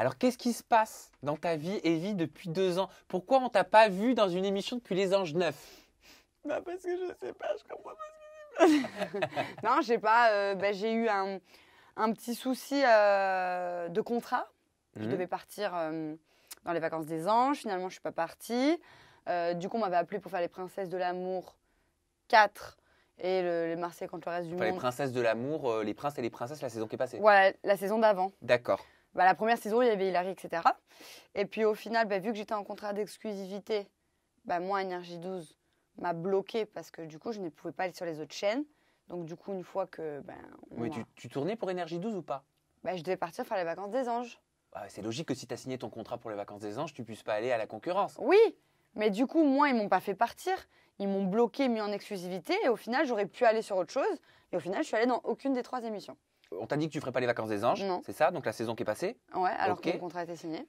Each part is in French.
Alors qu'est-ce qui se passe dans ta vie, vie depuis deux ans Pourquoi on t'a pas vu dans une émission depuis Les Anges Neufs bah, Parce que je sais pas, je comprends pas ce Non, je sais pas, euh, bah, j'ai eu un, petit souci euh, de contrat. Je mmh. devais partir euh, dans les vacances des Anges, finalement je ne suis pas partie. du coup, on m'avait appelé pour faire Les Princesses de l'amour 4 et les Marseillais contre le reste du monde. Les princesses de l'amour, les princes et les princesses, la saison qui est passée. Voilà, la saison d'avant. D'accord. Bah, la première saison, il y avait Hilary, etc. Et puis au final, bah, vu que j'étais en contrat d'exclusivité, bah, moi, Énergie 12 m'a bloqué parce que du coup, je ne pouvais pas aller sur les autres chaînes. Donc du coup, une fois que... Ben, tu, tournais pour Énergie 12 ou pas Je devais partir faire les vacances des anges. Ah, c'est logique que si tu as signé ton contrat pour les vacances des anges, tu puisses pas aller à la concurrence. Oui, mais du coup, moi, ils m'ont pas fait partir. Ils m'ont bloqué, mis en exclusivité. Et au final, j'aurais pu aller sur autre chose. Et au final, je suis allée dans aucune des trois émissions on t'a dit que tu ferais pas les vacances des anges, c'est ça Donc la saison qui est passée Ouais, alors que mon contrat été signé.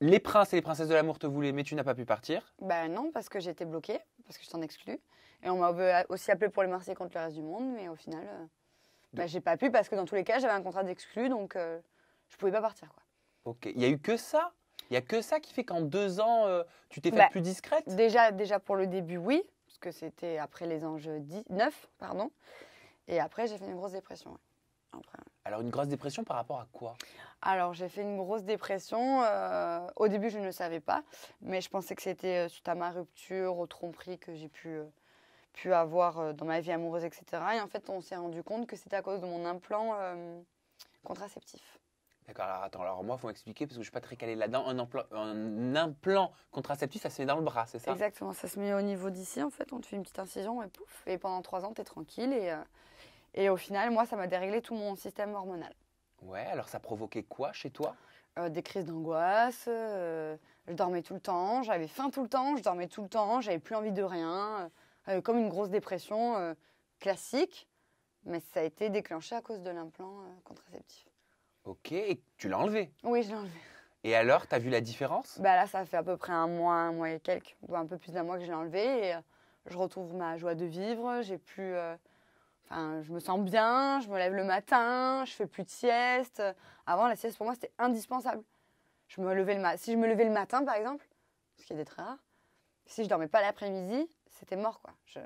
Les princes et les princesses de l'amour te voulaient, mais tu n'as pas pu partir Ben non, parce que j'étais bloquée, parce que je t'en exclus. Et on m'a aussi appelé pour les Marseillais contre le reste du monde, mais au final, euh, bah, j'ai pas pu parce que dans tous les cas, j'avais un contrat d'exclu, donc euh, je pouvais pas partir. Quoi. Ok, il y a eu que ça Il y a que ça qui fait qu'en deux ans, euh, tu t'es faite bah, plus discrète déjà, déjà pour le début, oui, parce que c'était après les anges 9, pardon. Et après, j'ai fait une grosse dépression. Alors une grosse dépression par rapport à quoi Alors j'ai fait une grosse dépression. Euh, au début je ne le savais pas, mais je pensais que c'était euh, suite à ma rupture, aux tromperies que j'ai pu, euh, pu avoir dans ma vie amoureuse, etc. Et en fait on s'est rendu compte que c'était à cause de mon implant contraceptif. D'accord, alors attends, alors moi, il faut m'expliquer parce que je ne suis pas très calée là-dedans. Un, implant contraceptif, ça se met dans le bras, c'est ça Exactement, ça se met au niveau d'ici, en fait, on te fait une petite incision et pouf, et pendant trois ans, tu es tranquille et, et au final, moi, ça m'a déréglé tout mon système hormonal. Ouais, alors ça provoquait quoi chez toi euh, Des crises d'angoisse, euh, je dormais tout le temps, j'avais faim tout le temps, je dormais tout le temps, j'avais plus envie de rien, euh, comme une grosse dépression classique, mais ça a été déclenché à cause de l'implant contraceptif. Ok, et tu l'as enlevé Oui, je l'ai enlevé. Et alors, tu as vu la différence Bah là, ça fait à peu près un mois, un mois et quelques, un peu plus d'un mois que je l'ai enlevé, et je retrouve ma joie de vivre, j'ai plus... Enfin, je me sens bien, je me lève le matin, je fais plus de sieste. Avant, la sieste pour moi c'était indispensable. Je me levais le si je me levais le matin par exemple, ce qui était très rare, si je dormais pas l'après-midi, c'était mort quoi. Je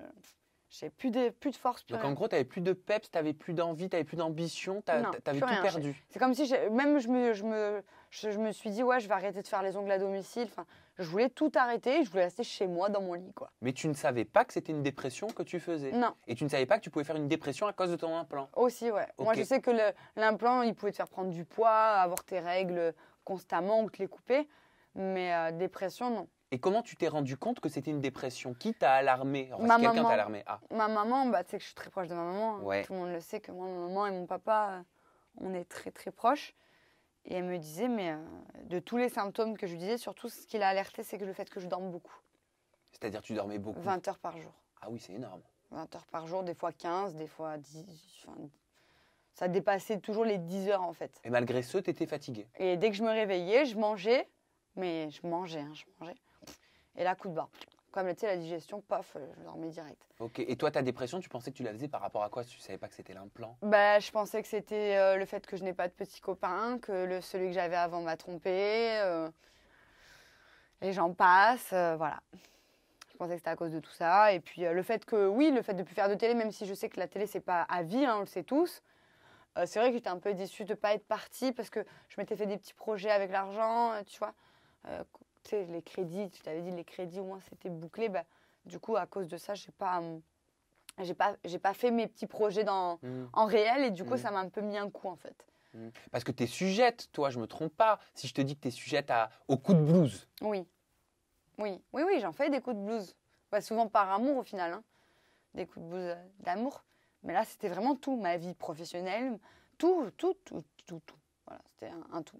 j'ai plus de plus de force. Donc en gros, tu n'avais plus de peps, tu n'avais plus d'envie, tu n'avais plus d'ambition, t'avais tout perdu. C'est comme si même je me me me suis dit ouais, je vais arrêter de faire les ongles à domicile. Je voulais tout arrêter, je voulais rester chez moi dans mon lit, quoi. Mais tu ne savais pas que c'était une dépression que tu faisais. Non. Et tu ne savais pas que tu pouvais faire une dépression à cause de ton implant. Aussi, ouais. Moi, je sais que l'implant, il pouvait te faire prendre du poids, avoir tes règles constamment ou te les couper, mais euh, dépression, non. Et comment tu t'es rendu compte que c'était une dépression Qui t'a alarmé enfin, quelqu'un t'a alarmé ah. Ma maman, bah, tu sais que je suis très proche de ma maman. Hein. Tout le monde le sait que moi, maman et mon papa, euh, on est très très proches. Et elle me disait, mais euh, de tous les symptômes que je lui disais, surtout ce qui l'a alerté, c'est que le fait que je dorme beaucoup. C'est-à-dire tu dormais beaucoup 20 heures par jour. Ah oui, c'est énorme. 20 heures par jour, des fois 15, des fois 10. ça dépassait toujours les 10 heures en fait. Et malgré ce, tu étais fatiguée. Et dès que je me réveillais, je mangeais, mais je mangeais, hein, je mangeais. Et là, coup de barre. Comme tu sais, la digestion, pof, euh, je dormais direct. Ok, et toi, ta dépression, tu pensais que tu la faisais par rapport à quoi Tu savais pas que c'était l'implant Bah, je pensais que c'était euh, le fait que je n'ai pas de petit copain, que le, celui que j'avais avant m'a trompé. les euh, gens passent, voilà. Je pensais que c'était à cause de tout ça. Et puis, le fait que, oui, le fait de ne plus faire de télé, même si je sais que la télé, c'est pas à vie, hein, on le sait tous. c'est vrai que j'étais un peu déçue de ne pas être partie parce que je m'étais fait des petits projets avec l'argent, tu vois. Euh, tu sais, les crédits, tu t'avais dit les crédits, au moins c'était bouclé. Bah, du coup, à cause de ça, j'ai pas, hum, j'ai pas, pas fait mes petits projets dans, mmh. en réel et du coup, mmh. ça m'a un peu mis un coup en fait. Mmh. Parce que tu es sujette, toi, je me trompe pas, si je te dis que tu es sujette à, aux coups de blues. Oui. Oui, oui, oui, j'en fais des coups de blues. Bah, souvent par amour au final, hein. des coups de blues euh, d'amour. Mais là, c'était vraiment tout, ma vie professionnelle, tout, tout, tout, tout, Voilà, c'était un tout.